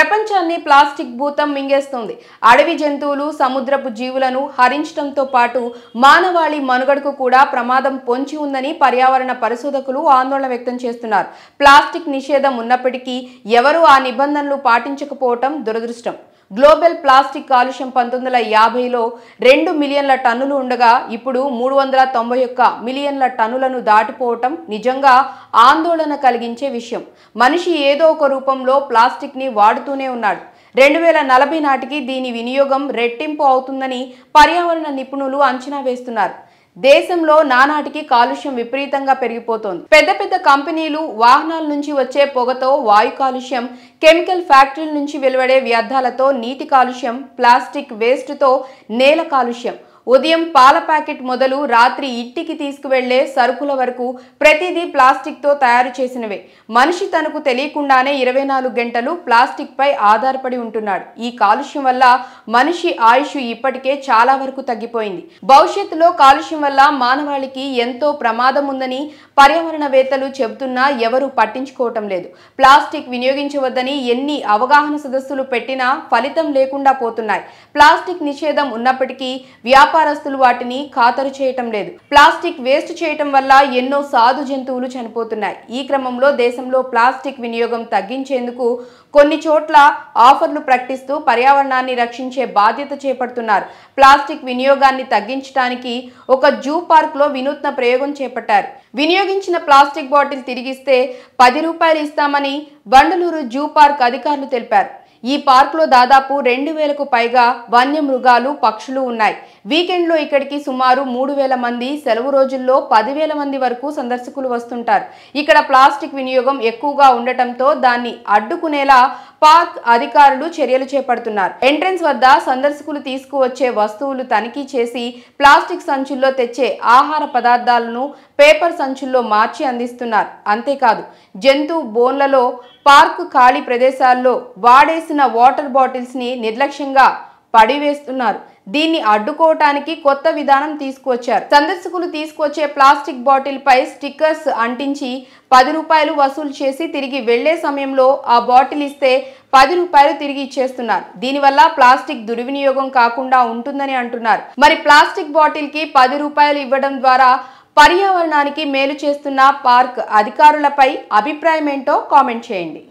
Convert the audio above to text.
ప్రపంచాన్ని ప్లాస్టిక్ భూతం మింగేస్తుంది అడవి జంతువులు సముద్రపు జీవులను హరించడంతో పాటు మానవాళి మనుగడకు కూడా ప్రమాదం పొంచి ఉందని పర్యావరణ పరిశోధకులు ఆందోళన వ్యక్తం చేస్తున్నారు ప్లాస్టిక్ నిషేధం ఉన్నప్పటికీ ఎవరూ ఆ నిబంధనలు పాటించకపోవటం దురదృష్టం గ్లోబల్ ప్లాస్టిక్ కాలుష్యం పంతొమ్మిది వందల యాభైలో రెండు మిలియన్ల టన్నులు ఉండగా ఇప్పుడు మూడు వందల తొంభై ఒక్క మిలియన్ల టన్నులను దాటిపోవటం నిజంగా ఆందోళన కలిగించే విషయం మనిషి ఏదో ఒక రూపంలో ప్లాస్టిక్ని వాడుతూనే ఉన్నాడు రెండు వేల నలభై నాటికి దీని వినియోగం రెట్టింపు అవుతుందని పర్యావరణ నిపుణులు అంచనా వేస్తున్నారు దేశంలో నానాటికి కాలుష్యం విపరీతంగా పెరిగిపోతోంది పెద్ద పెద్ద కంపెనీలు వాహనాల నుంచి వచ్చే పొగతో వాయు కాలుష్యం కెమికల్ ఫ్యాక్టరీల నుంచి వెలువడే వ్యర్థాలతో నీటి కాలుష్యం ప్లాస్టిక్ వేస్ట్తో నేల కాలుష్యం ఉదయం పాల ప్యాకెట్ మొదలు రాత్రి ఇంటికి తీసుకువెళ్లే సరుకుల వరకు ప్రతిదీ ప్లాస్టిక్తో తయారు చేసినవే మనిషి తనకు తెలియకుండానే ఇరవై నాలుగు గంటలు ప్లాస్టిక్పై ఆధారపడి ఉంటున్నాడు ఈ కాలుష్యం వల్ల మనిషి ఆయుష్ ఇప్పటికే చాలా వరకు తగ్గిపోయింది భవిష్యత్తులో కాలుష్యం వల్ల మానవాళికి ఎంతో ప్రమాదం ఉందని పర్యావరణవేత్తలు చెబుతున్నా ఎవరూ పట్టించుకోవటం లేదు ప్లాస్టిక్ వినియోగించవద్దని ఎన్ని అవగాహన సదస్సులు పెట్టినా ఫలితం లేకుండా పోతున్నాయి ప్లాస్టిక్ నిషేధం ఉన్నప్పటికీ వ్యాప వ్యాపారస్తులు వాటిని ఖాతరు చేయటం లేదు ప్లాస్టిక్ వేస్ట్ చేయటం వల్ల ఎన్నో సాధు జంతువులు చనిపోతున్నాయి ఈ క్రమంలో దేశంలో ప్లాస్టిక్ వినియోగం తగ్గించేందుకు కొన్ని చోట్ల ఆఫర్లు ప్రకటిస్తూ పర్యావరణాన్ని రక్షించే బాధ్యత చేపడుతున్నారు ప్లాస్టిక్ వినియోగాన్ని తగ్గించడానికి ఒక జూ పార్క్ లో వినూత్న ప్రయోగం చేపట్టారు వినియోగించిన ప్లాస్టిక్ బాటిల్ తిరిగిస్తే పది రూపాయలు ఇస్తామని బండలూరు జూ పార్క్ అధికారులు తెలిపారు ఈ పార్కులో దాదాపు రెండు వేలకు పైగా వన్యమృగాలు పక్షులు ఉన్నాయి వీకెండ్లో ఇక్కడికి సుమారు మూడు వేల మంది సెలవు రోజుల్లో పదివేల మంది వరకు సందర్శకులు వస్తుంటారు ఇక్కడ ప్లాస్టిక్ వినియోగం ఎక్కువగా ఉండటంతో దాన్ని అడ్డుకునేలా పార్క్ అధికారులు చర్యలు చేపడుతున్నారు ఎంట్రెన్స్ వద్ద సందర్శకులు తీసుకువచ్చే వస్తువులు తనిఖీ చేసి ప్లాస్టిక్ సంచుల్లో తెచ్చే ఆహార పదార్థాలను పేపర్ సంచుల్లో మార్చి అందిస్తున్నారు అంతేకాదు జంతు బోన్లలో పార్కు ఖాళీ ప్రదేశాల్లో వాడేసిన వాటర్ బాటిల్స్ని నిర్లక్ష్యంగా పడివేస్తున్నారు దీన్ని అడ్డుకోవటానికి కొత్త విధానం తీసుకువచ్చారు సందర్శకులు తీసుకొచ్చే ప్లాస్టిక్ బాటిల్ పై స్టిక్కర్స్ అంటించి పది రూపాయలు వసూలు చేసి తిరిగి వెళ్లే సమయంలో ఆ బాటిల్ ఇస్తే పది రూపాయలు తిరిగి ఇచ్చేస్తున్నారు దీనివల్ల ప్లాస్టిక్ దుర్వినియోగం కాకుండా ఉంటుందని అంటున్నారు మరి ప్లాస్టిక్ బాటిల్ కి పది రూపాయలు ఇవ్వడం ద్వారా పర్యావరణానికి మేలు చేస్తున్న పార్క్ అధికారులపై అభిప్రాయమేంటో కామెంట్ చేయండి